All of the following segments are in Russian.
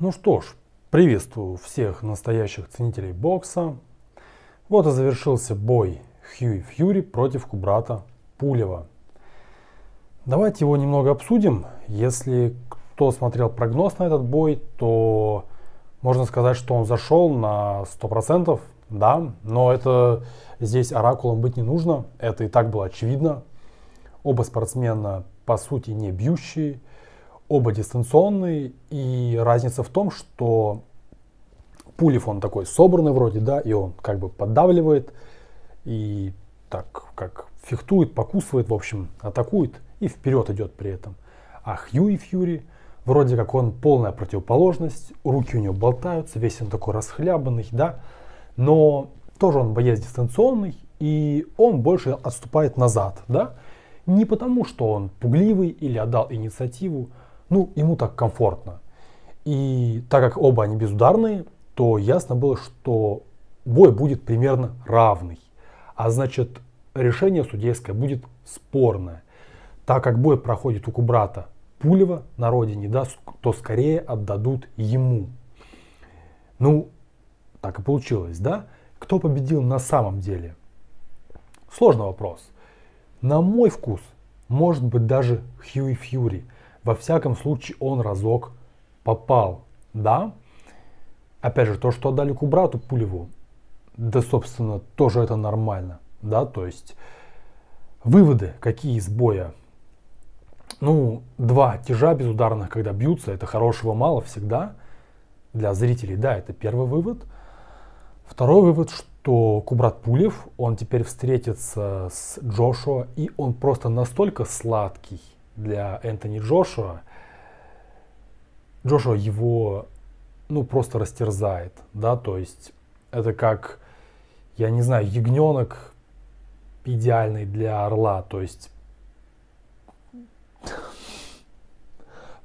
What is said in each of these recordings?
Ну что ж, приветствую всех настоящих ценителей бокса. Вот и завершился бой Хьюи Фьюри против Кубрата Пулева. Давайте его немного обсудим. Если кто смотрел прогноз на этот бой, то можно сказать, что он зашел на 100%, да, но это здесь оракулом быть не нужно, это и так было очевидно. Оба спортсмена по сути не бьющие, оба дистанционные, и разница в том, что Пулев он такой собранный вроде, да, и он как бы поддавливает, и так как фехтует, покусывает, в общем, атакует и вперед идет при этом. А хью и Фьюри, вроде как он полная противоположность, руки у него болтаются, весь он такой расхлябанный, да, но тоже он боец дистанционный, и он больше отступает назад, да, не потому, что он пугливый или отдал инициативу, ну, ему так комфортно. И так как оба они безударные, то ясно было, что бой будет примерно равный. А значит, решение судейское будет спорное. Так как бой проходит у Кубрата Пулева на родине, да, то скорее отдадут ему. Ну, так и получилось, да? Кто победил на самом деле? Сложный вопрос. На мой вкус, может быть даже Хьюи Фьюри – во всяком случае, он разок попал. Да? Опять же, то, что отдали Кубрату Пулеву, да, собственно, тоже это нормально. Да, то есть, выводы какие из боя? Ну, два тяжа безударных, когда бьются, это хорошего мало всегда. Для зрителей, да, это первый вывод. Второй вывод, что Кубрат Пулев, он теперь встретится с Джошуа, и он просто настолько сладкий – для Энтони Джошуа. Джошуа его, ну, просто растерзает, да, то есть это как, я не знаю, ягненок идеальный для орла, то есть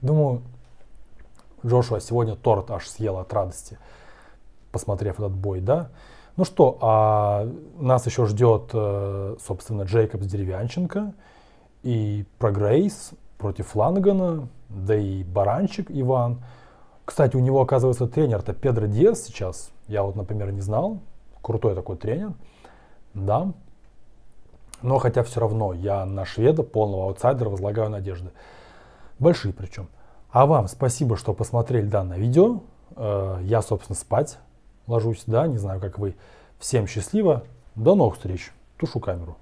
Думаю, Джошуа сегодня торт аж съел от радости, посмотрев этот бой, да? Ну что, а нас еще ждет, э, собственно, Джейкобс Деревянченко и про Грейс против Лангана, да и Баранчик Иван. Кстати, у него, оказывается, тренер-то Педро Диас сейчас. Я вот, например, не знал. Крутой такой тренер. Да. Но хотя все равно я на шведа, полного аутсайдера, возлагаю надежды. Большие причем. А вам спасибо, что посмотрели данное видео. Э, я, собственно, спать ложусь, да, не знаю, как вы. Всем счастливо. До новых встреч. Тушу камеру.